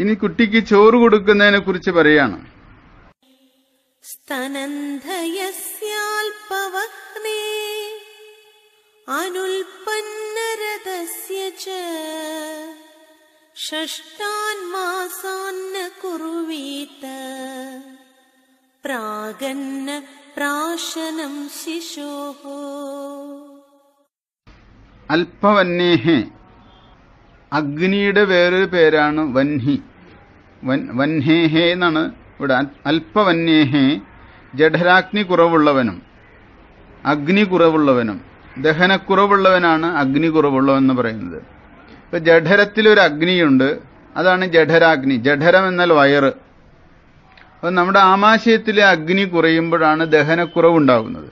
ഇനി കുട്ടിക്ക് ചോറ് കൊടുക്കുന്നതിനെ കുറിച്ച് പറയാണ് സ്തനന്ധയസ്യാൽപവഗ്നേ പ്രാഗന്ന അഗ്നിയുടെ വേറൊരു പേരാണ് വൻഹി വൻഹേഹേ എന്നാണ് ഇവിടെ അല്പവന്യേഹേ ജഠരാഗ്നി കുറവുള്ളവനും അഗ്നി കുറവുള്ളവനും ദഹനക്കുറവുള്ളവനാണ് അഗ്നി കുറവുള്ളവൻ എന്ന് പറയുന്നത് ഇപ്പൊ ജഠരത്തിലൊരു അഗ്നിയുണ്ട് അതാണ് ജഠരാഗ്നി ജഠരം എന്നാൽ വയറ് അപ്പൊ നമ്മുടെ ആമാശയത്തിലെ അഗ്നി കുറയുമ്പോഴാണ് ദഹനക്കുറവുണ്ടാകുന്നത്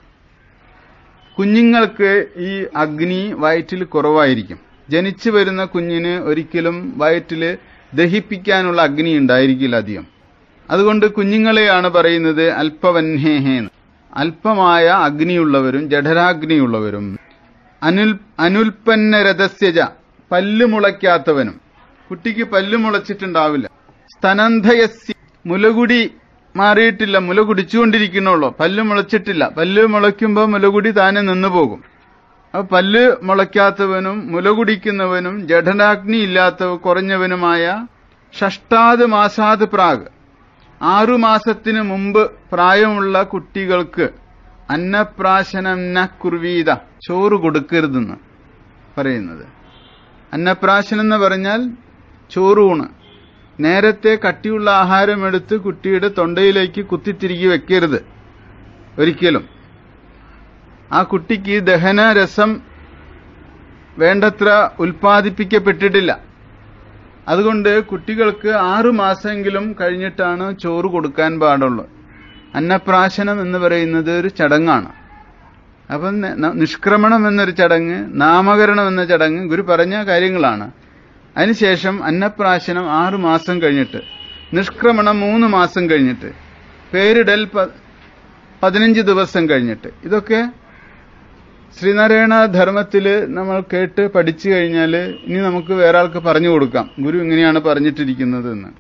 കുഞ്ഞുങ്ങൾക്ക് ഈ അഗ്നി വയറ്റിൽ കുറവായിരിക്കും ജനിച്ചു വരുന്ന കുഞ്ഞിന് ഒരിക്കലും വയറ്റില് ദഹിപ്പിക്കാനുള്ള അഗ്നി ഉണ്ടായിരിക്കില്ല അധികം അതുകൊണ്ട് കുഞ്ഞുങ്ങളെയാണ് പറയുന്നത് അല്പവന്ഹേഹേന്ന് അല്പമായ അഗ്നിയുള്ളവരും ജഠരാഗ്നിയുള്ളവരും അനുൽ അനുൽപ്പന്നരഥസ്യജ പല്ലുമുളയ്ക്കാത്തവനും കുട്ടിക്ക് പല്ലുമുളച്ചിട്ടുണ്ടാവില്ല സ്തനന്ധയസ്യ മുലകുടി മാറിയിട്ടില്ല മുല കുടിച്ചുകൊണ്ടിരിക്കണുള്ളൂ പല്ലു മുളച്ചിട്ടില്ല പല്ലു മുളയ്ക്കുമ്പോൾ മുലകുടി താനെ നിന്നു പോകും അപ്പൊ പല്ല് മുളയ്ക്കാത്തവനും മുലകുടിക്കുന്നവനും ജഠനാഗ്നി ഇല്ലാത്തവ കുറഞ്ഞവനുമായ ഷഷ്ടാത് മാസാത് പ്രാഗ് ആറുമാസത്തിന് മുമ്പ് പ്രായമുള്ള കുട്ടികൾക്ക് അന്നപ്രാശനം ന കുർവീത ചോറ് കൊടുക്കരുതെന്ന് പറയുന്നത് അന്നപ്രാശനം എന്ന് പറഞ്ഞാൽ ചോറൂണ് നേരത്തെ കട്ടിയുള്ള ആഹാരം കുട്ടിയുടെ തൊണ്ടയിലേക്ക് കുത്തിത്തിരികി വെക്കരുത് ഒരിക്കലും ആ കുട്ടിക്ക് ദഹന രസം വേണ്ടത്ര ഉൽപ്പാദിപ്പിക്കപ്പെട്ടിട്ടില്ല അതുകൊണ്ട് കുട്ടികൾക്ക് ആറു മാസമെങ്കിലും കഴിഞ്ഞിട്ടാണ് ചോറ് കൊടുക്കാൻ പാടുള്ളൂ അന്നപ്രാശനം എന്ന് പറയുന്നത് ഒരു ചടങ്ങാണ് അപ്പം നിഷ്ക്രമണം എന്നൊരു ചടങ്ങ് നാമകരണം എന്ന ചടങ്ങ് ഗുരു പറഞ്ഞ കാര്യങ്ങളാണ് അതിനുശേഷം അന്നപ്രാശനം ആറു മാസം കഴിഞ്ഞിട്ട് നിഷ്ക്രമണം മൂന്ന് മാസം കഴിഞ്ഞിട്ട് പേരിടൽ പതിനഞ്ച് ദിവസം കഴിഞ്ഞിട്ട് ഇതൊക്കെ ശ്രീനാരായണ ധർമ്മത്തിൽ നമ്മൾ കേട്ട് പഠിച്ചു കഴിഞ്ഞാൽ ഇനി നമുക്ക് വേറെ ആൾക്ക് പറഞ്ഞു കൊടുക്കാം ഗുരു ഇങ്ങനെയാണ് എന്ന്